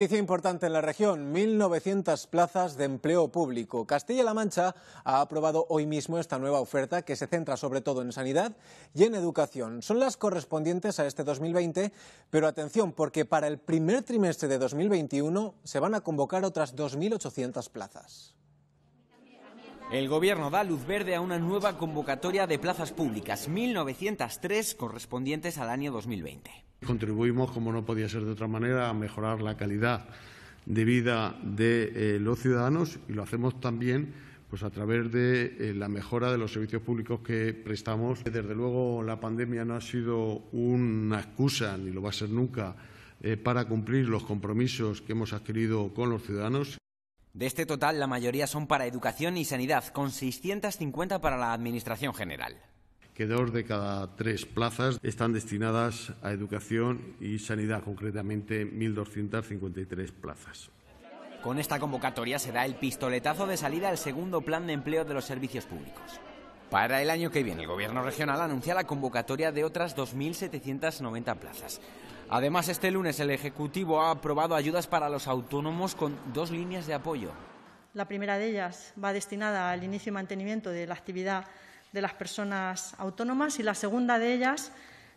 Noticia importante en la región, 1.900 plazas de empleo público. Castilla-La Mancha ha aprobado hoy mismo esta nueva oferta que se centra sobre todo en sanidad y en educación. Son las correspondientes a este 2020, pero atención porque para el primer trimestre de 2021 se van a convocar otras 2.800 plazas. El gobierno da luz verde a una nueva convocatoria de plazas públicas, 1903 correspondientes al año 2020. Contribuimos, como no podía ser de otra manera, a mejorar la calidad de vida de eh, los ciudadanos y lo hacemos también pues, a través de eh, la mejora de los servicios públicos que prestamos. Desde luego, la pandemia no ha sido una excusa, ni lo va a ser nunca, eh, para cumplir los compromisos que hemos adquirido con los ciudadanos. De este total, la mayoría son para educación y sanidad, con 650 para la Administración General. Que dos de cada tres plazas están destinadas a educación y sanidad, concretamente 1.253 plazas. Con esta convocatoria se da el pistoletazo de salida al segundo plan de empleo de los servicios públicos. Para el año que viene, el Gobierno regional anuncia la convocatoria de otras 2.790 plazas. Además, este lunes el Ejecutivo ha aprobado ayudas para los autónomos con dos líneas de apoyo. La primera de ellas va destinada al inicio y mantenimiento de la actividad de las personas autónomas y la segunda de ellas,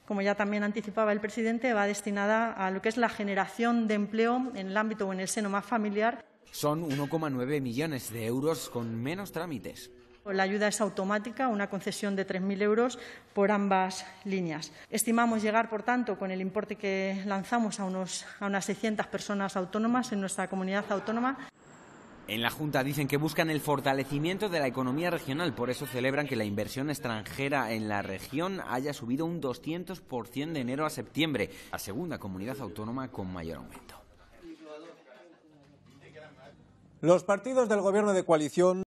como ya también anticipaba el presidente, va destinada a lo que es la generación de empleo en el ámbito o en el seno más familiar. Son 1,9 millones de euros con menos trámites. Pues la ayuda es automática, una concesión de 3.000 euros por ambas líneas. Estimamos llegar, por tanto, con el importe que lanzamos a, unos, a unas 600 personas autónomas en nuestra comunidad autónoma. En la Junta dicen que buscan el fortalecimiento de la economía regional, por eso celebran que la inversión extranjera en la región haya subido un 200% de enero a septiembre, la segunda comunidad autónoma con mayor aumento. Los partidos del gobierno de coalición